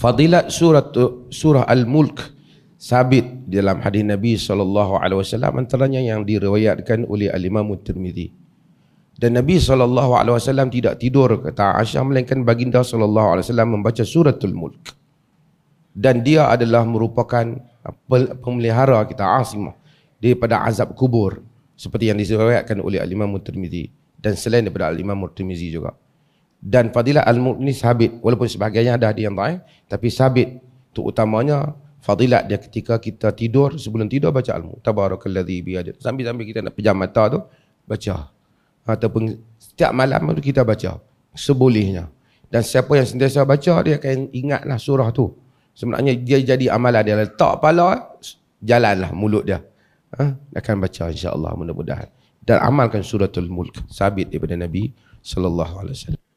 Fadilat surah surah Al-Mulk sabit dalam hadis Nabi sallallahu alaihi wasallam antaranya yang diriwayatkan oleh Al-Imam Tirmizi. Dan Nabi sallallahu alaihi wasallam tidak tidur kata Aisyah melainkan baginda sallallahu alaihi wasallam membaca suratul mulk. Dan dia adalah merupakan pemelihara kita asimah daripada azab kubur seperti yang diriwayatkan oleh Al-Imam Tirmizi dan selain daripada Al-Imam Tirmizi juga dan fadilah al-mu'ni sabit walaupun sebahagiannya ada hadis yang dhaif tapi sabit tu utamanya fadilah dia ketika kita tidur sebelum tidur baca al tabarakallazi bi sambil-sambil kita nak pejam mata tu baca ataupun setiap malam tu kita baca sebolehnya dan siapa yang sentiasa baca dia akan ingatlah surah tu sebenarnya dia jadi amalan dia letak pala jalanlah mulut dia ha? akan baca insyaallah mudah-mudahan dan amalkan suratul mulk sabit daripada nabi sallallahu alaihi wasallam